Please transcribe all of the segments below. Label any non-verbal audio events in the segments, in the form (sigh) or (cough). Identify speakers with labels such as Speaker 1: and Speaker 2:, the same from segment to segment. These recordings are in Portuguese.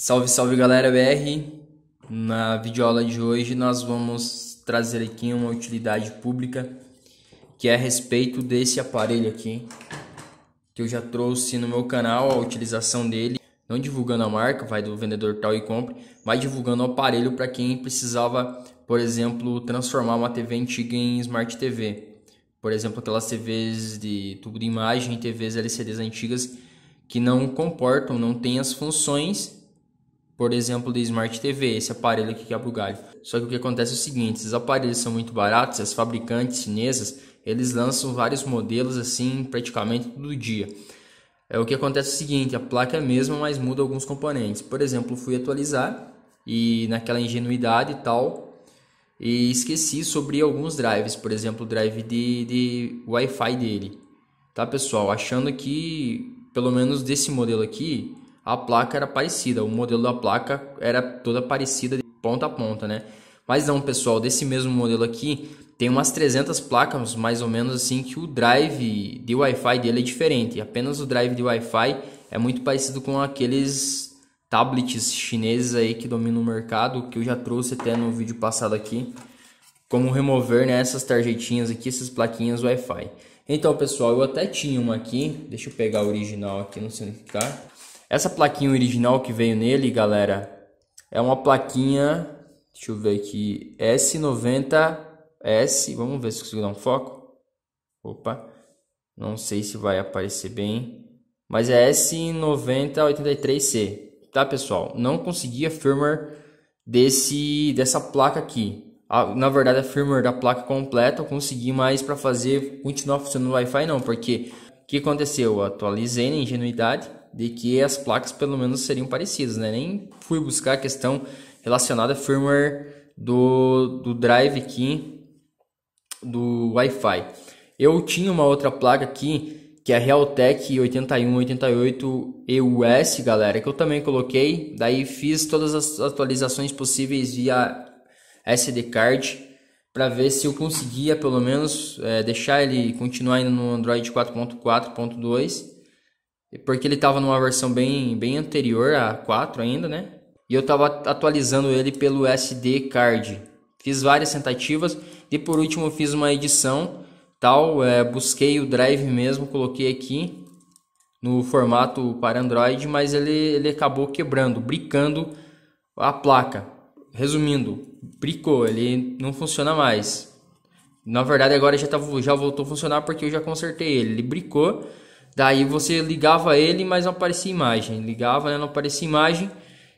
Speaker 1: Salve, salve galera BR! Na videoaula de hoje nós vamos trazer aqui uma utilidade pública que é a respeito desse aparelho aqui que eu já trouxe no meu canal a utilização dele, não divulgando a marca, vai do vendedor tal e compre, mas divulgando o aparelho para quem precisava, por exemplo, transformar uma TV antiga em Smart TV. Por exemplo, aquelas TVs de tubo de imagem, TVs LCDs antigas que não comportam, não têm as funções por exemplo, do Smart TV, esse aparelho aqui que é o Bugalho. Só que o que acontece é o seguinte, esses aparelhos são muito baratos, as fabricantes chinesas, eles lançam vários modelos assim praticamente todo dia. É o que acontece é o seguinte, a placa é a mesma, mas muda alguns componentes. Por exemplo, fui atualizar e naquela ingenuidade e tal, e esqueci sobre alguns drives, por exemplo, o drive de, de Wi-Fi dele. Tá, pessoal? Achando que, pelo menos desse modelo aqui, a placa era parecida, o modelo da placa era toda parecida de ponta a ponta, né? Mas não, pessoal, desse mesmo modelo aqui, tem umas 300 placas, mais ou menos assim, que o drive de Wi-Fi dele é diferente. Apenas o drive de Wi-Fi é muito parecido com aqueles tablets chineses aí que dominam o mercado, que eu já trouxe até no vídeo passado aqui. Como remover né, essas tarjetinhas aqui, essas plaquinhas Wi-Fi. Então, pessoal, eu até tinha uma aqui. Deixa eu pegar a original aqui, não sei onde que tá. Essa plaquinha original que veio nele, galera, é uma plaquinha, deixa eu ver aqui, S90S, vamos ver se consigo dar um foco. Opa, não sei se vai aparecer bem, mas é S9083C, tá pessoal? Não consegui a firmware desse, dessa placa aqui. Na verdade, a firmware da placa completa eu consegui, mas para fazer continuar funcionando o Wi-Fi não, porque o que aconteceu? Eu atualizei na ingenuidade, de que as placas pelo menos seriam parecidas, né? Nem fui buscar a questão relacionada a firmware do, do drive aqui do Wi-Fi. Eu tinha uma outra placa aqui que é a Realtek 8188 EUS, galera, que eu também coloquei. Daí fiz todas as atualizações possíveis via SD card para ver se eu conseguia pelo menos é, deixar ele continuar indo no Android 4.4.2 porque ele estava numa versão bem, bem anterior a 4 ainda, né? E eu estava atualizando ele pelo SD card. Fiz várias tentativas e por último fiz uma edição tal, é, busquei o drive mesmo, coloquei aqui no formato para Android, mas ele, ele acabou quebrando, bricando a placa. Resumindo, bricou, ele não funciona mais. Na verdade agora já, tá, já voltou a funcionar porque eu já consertei ele, ele bricou Daí você ligava ele, mas não aparecia imagem. Ligava, né, não aparecia imagem.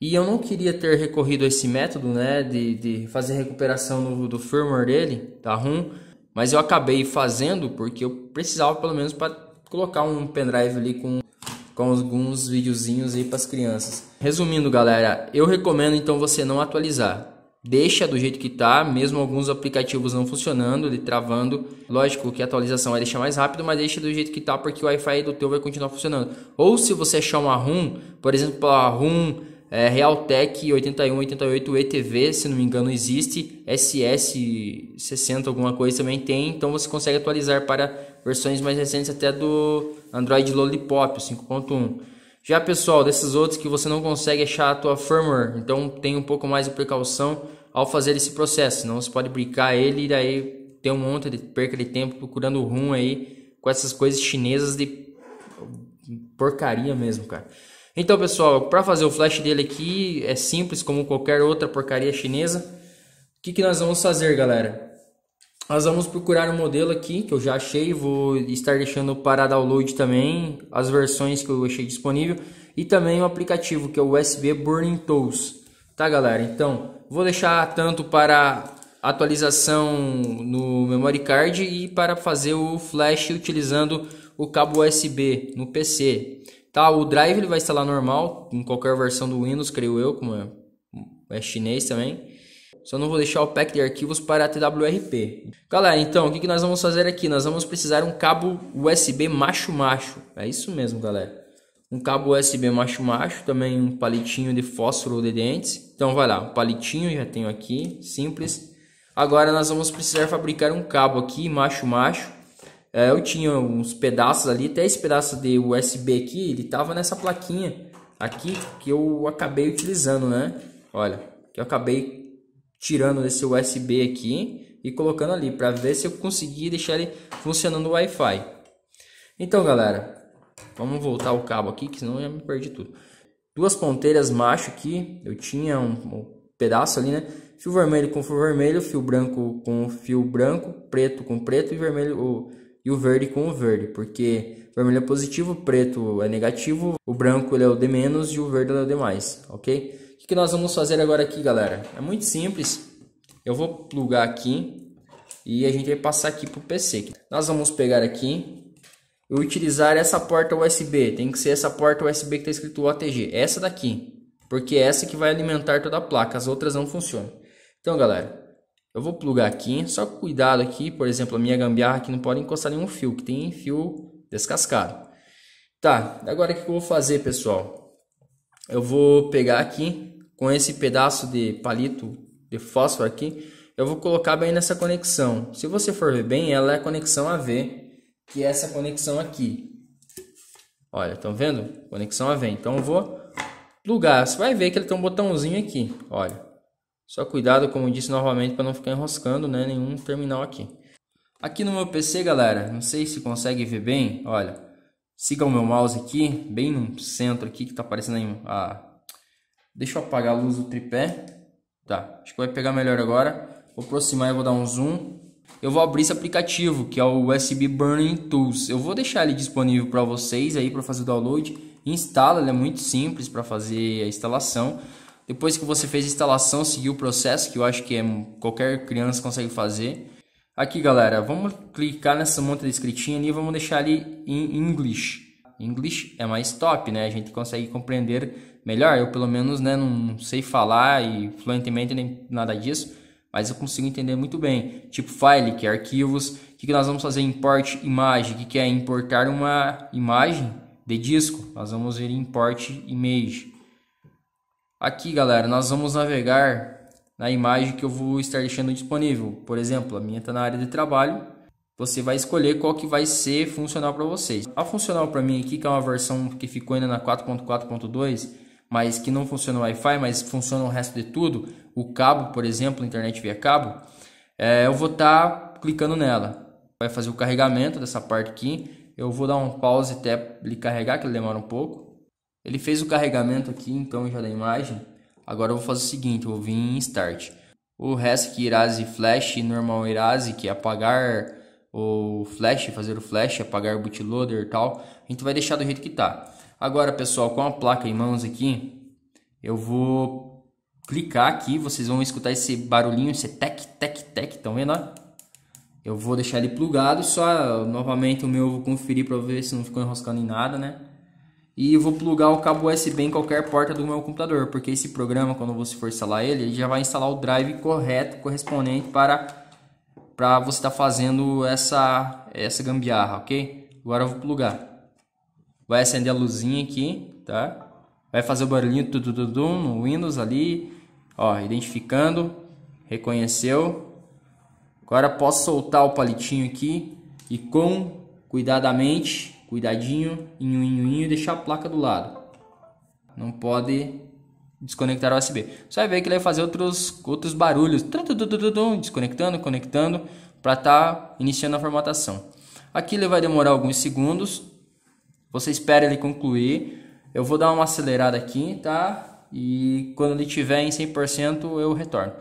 Speaker 1: E eu não queria ter recorrido a esse método, né, de, de fazer recuperação do firmware dele, da ROM, mas eu acabei fazendo porque eu precisava pelo menos para colocar um pendrive ali com, com alguns videozinhos aí para as crianças. Resumindo, galera, eu recomendo então você não atualizar deixa do jeito que está, mesmo alguns aplicativos não funcionando, ele travando. Lógico que a atualização vai deixar mais rápido, mas deixa do jeito que está porque o Wi-Fi do teu vai continuar funcionando. Ou se você achar uma ROM, por exemplo, a ROM é, Realtek 8188 ETV, se não me engano existe, SS60 alguma coisa também tem, então você consegue atualizar para versões mais recentes até do Android Lollipop 5.1. Já pessoal, desses outros que você não consegue achar a tua firmware, então tem um pouco mais de precaução ao fazer esse processo, não você pode brincar ele e daí ter um monte de perca de tempo procurando o rum aí com essas coisas chinesas de porcaria mesmo, cara. Então, pessoal, para fazer o flash dele aqui é simples como qualquer outra porcaria chinesa. O que, que nós vamos fazer, galera? Nós vamos procurar um modelo aqui que eu já achei, vou estar deixando para download também as versões que eu achei disponível e também o aplicativo que é o USB Burning Tools, tá galera? Então vou deixar tanto para atualização no memory card e para fazer o flash utilizando o cabo USB no PC. Tá, o drive ele vai instalar normal em qualquer versão do Windows, creio eu, como é, é chinês também. Só não vou deixar o pack de arquivos para a TWRP. Galera, então, o que, que nós vamos fazer aqui? Nós vamos precisar um cabo USB macho-macho. É isso mesmo, galera. Um cabo USB macho-macho, também um palitinho de fósforo de dentes. Então, vai lá, um palitinho já tenho aqui, simples. Agora, nós vamos precisar fabricar um cabo aqui, macho-macho. É, eu tinha uns pedaços ali, até esse pedaço de USB aqui, ele tava nessa plaquinha aqui que eu acabei utilizando, né? Olha, que eu acabei tirando esse USB aqui e colocando ali para ver se eu conseguir deixar ele funcionando o Wi-Fi. Então, galera, vamos voltar o cabo aqui, que senão eu já me perdi tudo. Duas ponteiras macho aqui, eu tinha um, um pedaço ali, né? Fio vermelho com fio vermelho, fio branco com fio branco, preto com preto e vermelho o, e o verde com o verde, porque vermelho é positivo, preto é negativo, o branco ele é o de menos e o verde é o de mais, ok? O que nós vamos fazer agora aqui, galera? É muito simples. Eu vou plugar aqui e a gente vai passar aqui para o PC. Nós vamos pegar aqui e utilizar essa porta USB. Tem que ser essa porta USB que está escrito OTG. Essa daqui. Porque é essa que vai alimentar toda a placa. As outras não funcionam. Então, galera, eu vou plugar aqui. Só cuidado aqui. Por exemplo, a minha gambiarra aqui não pode encostar nenhum fio. Que tem fio descascado. Tá, agora o que eu vou fazer, pessoal? Eu vou pegar aqui com esse pedaço de palito de fósforo aqui, eu vou colocar bem nessa conexão. Se você for ver bem, ela é a conexão AV, que é essa conexão aqui. Olha, estão vendo? Conexão AV. Então eu vou plugar. Você vai ver que ele tem um botãozinho aqui. Olha. Só cuidado, como eu disse novamente, para não ficar enroscando né, nenhum terminal aqui. Aqui no meu PC, galera, não sei se consegue ver bem. Olha, siga o meu mouse aqui, bem no centro aqui, que está aparecendo a, Deixa eu apagar a luz do tripé. Tá, acho que vai pegar melhor agora. Vou aproximar e vou dar um zoom. Eu vou abrir esse aplicativo, que é o USB Burning Tools. Eu vou deixar ele disponível para vocês aí para fazer o download. Instala, ele é muito simples para fazer a instalação. Depois que você fez a instalação, seguiu o processo, que eu acho que é, qualquer criança consegue fazer. Aqui, galera, vamos clicar nessa monta de escritinha ali, vamos deixar ali em English. English é mais top, né? A gente consegue compreender melhor. Eu, pelo menos, né, não sei falar e fluentemente nem nada disso, mas eu consigo entender muito bem. Tipo file, que é arquivos. O que, que nós vamos fazer? Import imagem, que, que é importar uma imagem de disco. Nós vamos ver import image. Aqui, galera, nós vamos navegar na imagem que eu vou estar deixando disponível. Por exemplo, a minha está na área de trabalho, você vai escolher qual que vai ser funcional para vocês. A funcional para mim aqui, que é uma versão que ficou ainda na 4.4.2, mas que não funciona o Wi-Fi, mas funciona o resto de tudo, o cabo, por exemplo, internet via cabo, é, eu vou estar tá clicando nela. Vai fazer o carregamento dessa parte aqui. Eu vou dar um pause até ele carregar, que ele demora um pouco. Ele fez o carregamento aqui, então, já da imagem. Agora eu vou fazer o seguinte, eu vou vir em Start. O RESC Irase Flash, normal Irase, que é apagar o flash, fazer o flash, apagar o bootloader e tal. A gente vai deixar do jeito que está. Agora, pessoal, com a placa em mãos aqui, eu vou clicar aqui, vocês vão escutar esse barulhinho, esse tec, tec, tec, estão vendo? Eu vou deixar ele plugado, só novamente o meu eu vou conferir para ver se não ficou enroscando em nada, né? E vou plugar o cabo USB em qualquer porta do meu computador, porque esse programa, quando você for instalar ele, ele já vai instalar o drive correto, correspondente para, para você estar tá fazendo essa, essa gambiarra, ok? Agora eu vou plugar vai acender a luzinha aqui, tá? Vai fazer o barulhinho tu, tu, tu, tu, no Windows ali, ó, identificando, reconheceu. Agora posso soltar o palitinho aqui e com cuidadamente, cuidadinho, inho, inho, inho, deixar a placa do lado. Não pode desconectar o USB. Você vai ver que ele vai fazer outros, outros barulhos, desconectando, conectando, para estar tá iniciando a formatação. Aqui ele vai demorar alguns segundos, você espera ele concluir. Eu vou dar uma acelerada aqui, tá? E quando ele tiver em 100% eu retorno.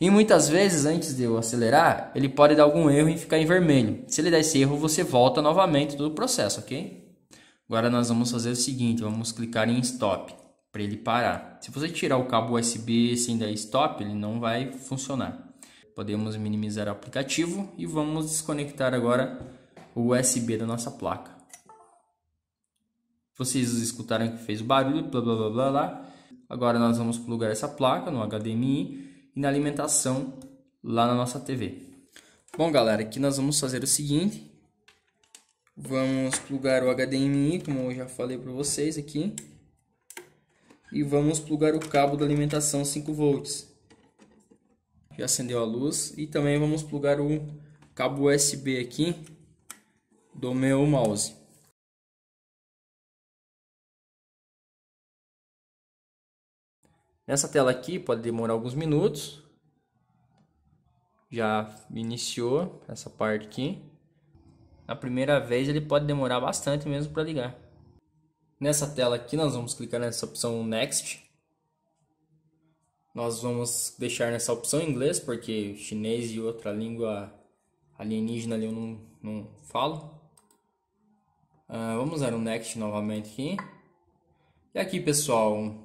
Speaker 1: E muitas vezes, antes de eu acelerar, ele pode dar algum erro e ficar em vermelho. Se ele der esse erro, você volta novamente todo o processo, ok? Agora nós vamos fazer o seguinte, vamos clicar em Stop para ele parar. Se você tirar o cabo USB sem dar Stop, ele não vai funcionar. Podemos minimizar o aplicativo e vamos desconectar agora o USB da nossa placa. Vocês escutaram que fez o barulho, blá blá blá blá blá. Agora nós vamos plugar essa placa no HDMI e na alimentação lá na nossa TV. Bom, galera, aqui nós vamos fazer o seguinte. Vamos plugar o HDMI, como eu já falei para vocês aqui. E vamos plugar o cabo da alimentação 5 volts. Já acendeu a luz. E também vamos plugar o cabo USB aqui do meu mouse. Nessa tela aqui pode demorar alguns minutos. Já iniciou essa parte aqui. Na primeira vez ele pode demorar bastante mesmo para ligar. Nessa tela aqui nós vamos clicar nessa opção Next. Nós vamos deixar nessa opção em inglês porque chinês e outra língua alienígena ali eu não, não falo. Uh, vamos usar o Next novamente aqui. E aqui pessoal,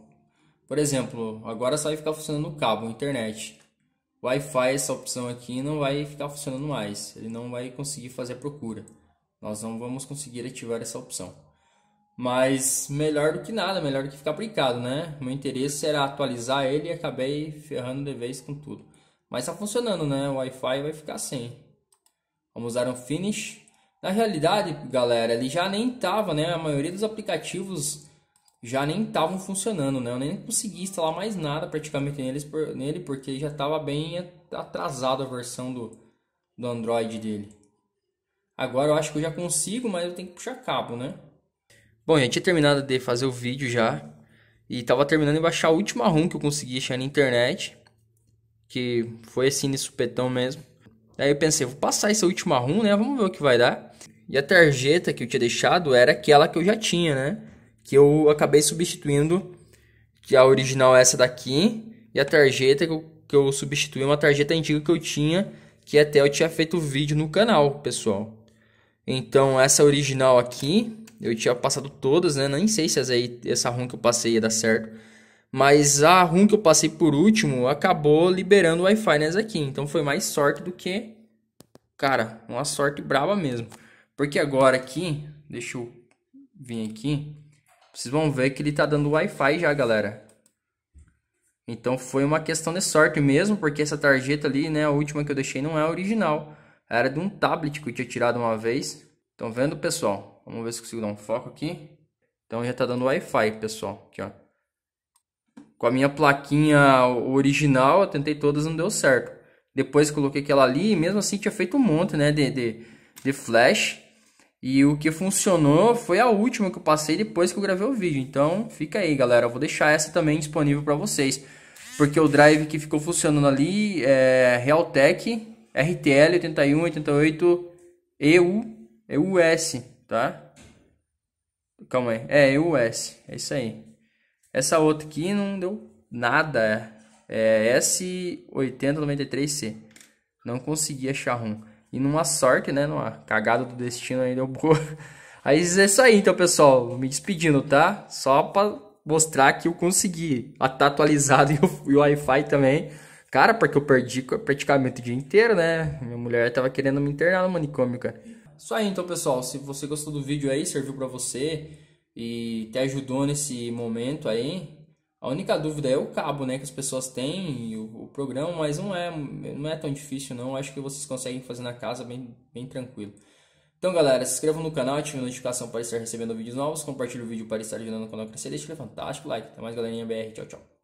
Speaker 1: por exemplo, agora só vai ficar funcionando o cabo, a internet. Wi-Fi, essa opção aqui não vai ficar funcionando mais. Ele não vai conseguir fazer a procura. Nós não vamos conseguir ativar essa opção. Mas melhor do que nada, melhor do que ficar brincado, né? Meu interesse era atualizar ele e acabei ferrando de vez com tudo. Mas está funcionando, né? O Wi-Fi vai ficar sem. Vamos dar um finish. Na realidade, galera, ele já nem estava, né? A maioria dos aplicativos já nem estavam funcionando, né? Eu nem consegui instalar mais nada praticamente neles por, nele, porque já estava bem atrasado a versão do, do Android dele. Agora eu acho que eu já consigo, mas eu tenho que puxar cabo, né? Bom, eu tinha terminado de fazer o vídeo já. E estava terminando de baixar a última ROM que eu consegui achar na internet. Que foi assim, de supetão mesmo. aí eu pensei, vou passar essa última ROM, né? Vamos ver o que vai dar. E a tarjeta que eu tinha deixado era aquela que eu já tinha, né? que eu acabei substituindo, que a original é essa daqui, e a tarjeta que eu, que eu substituí uma tarjeta antiga que eu tinha, que até eu tinha feito vídeo no canal, pessoal. Então, essa original aqui, eu tinha passado todas, né? Nem sei se essa, aí, essa ROM que eu passei ia dar certo. Mas a ROM que eu passei por último acabou liberando o Wi-Fi nessa aqui. Então foi mais sorte do que. Cara, uma sorte braba mesmo. Porque agora aqui, deixa eu vir aqui. Vocês vão ver que ele tá dando Wi-Fi já, galera. Então foi uma questão de sorte mesmo, porque essa tarjeta ali, né, a última que eu deixei não é original. Era de um tablet que eu tinha tirado uma vez. Estão vendo, pessoal? Vamos ver se consigo dar um foco aqui. Então já tá dando Wi-Fi, pessoal. Aqui, ó. Com a minha plaquinha original, eu tentei todas, não deu certo. Depois coloquei aquela ali, e mesmo assim tinha feito um monte, né, de, de, de flash. E o que funcionou foi a última que eu passei depois que eu gravei o vídeo. Então fica aí, galera. Eu vou deixar essa também disponível para vocês. Porque o drive que ficou funcionando ali é Realtek RTL 8188 EU, EUS, tá? Calma aí. É, EUS. É isso aí. Essa outra aqui não deu nada. É S8093C. Não consegui achar um. E numa sorte, né? Numa cagada do destino aí deu boa. (laughs) Aí é isso aí, então, pessoal. Me despedindo, tá? Só pra mostrar que eu consegui. Ah, tá atualizado (laughs) e o Wi-Fi também. Cara, porque eu perdi praticamente o dia inteiro, né? Minha mulher tava querendo me internar no manicômio, cara. Isso aí, então, pessoal. Se você gostou do vídeo aí, serviu pra você e te ajudou nesse momento aí, a única dúvida é o cabo, né, que as pessoas têm o, o, programa, mas não é, não é tão difícil não, acho que vocês conseguem fazer na casa bem, bem tranquilo. Então, galera, se inscrevam no canal, ativem a notificação para estar recebendo vídeos novos, compartilhe o vídeo para estar ajudando o canal a crescer, deixe aquele fantástico like. Até mais, galerinha BR. Tchau, tchau.